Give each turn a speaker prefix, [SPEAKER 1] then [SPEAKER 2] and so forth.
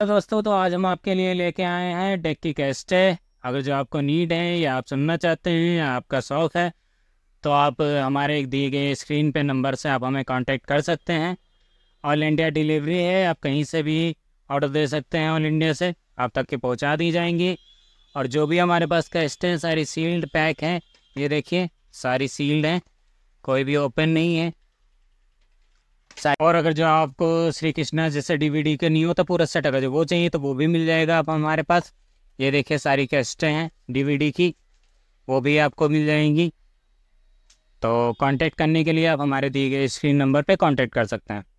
[SPEAKER 1] तो दोस्तों तो आज हम आपके लिए लेके आए हैं डेक की कैस्ट है अगर जो आपको नीड है या आप सुनना चाहते हैं या आपका शौक़ है तो आप हमारे एक दिए गए स्क्रीन पे नंबर से आप हमें कांटेक्ट कर सकते हैं ऑल इंडिया डिलीवरी है आप कहीं से भी ऑर्डर दे सकते हैं ऑल इंडिया से आप तक के पहुंचा दी जाएंगी और जो भी हमारे पास कैस्ट हैं सारी सील्ड पैक हैं ये देखिए सारी सील्ड हैं कोई भी ओपन नहीं है और अगर जो आपको श्री कृष्णा जैसे डीवीडी का नहीं होता पूरा सेट अगर जो वो चाहिए तो वो भी मिल जाएगा आप हमारे पास ये देखिए सारी कैस्टें हैं डीवीडी की वो भी आपको मिल जाएंगी तो कांटेक्ट करने के लिए आप हमारे दिए गए स्क्रीन नंबर पे कांटेक्ट कर सकते हैं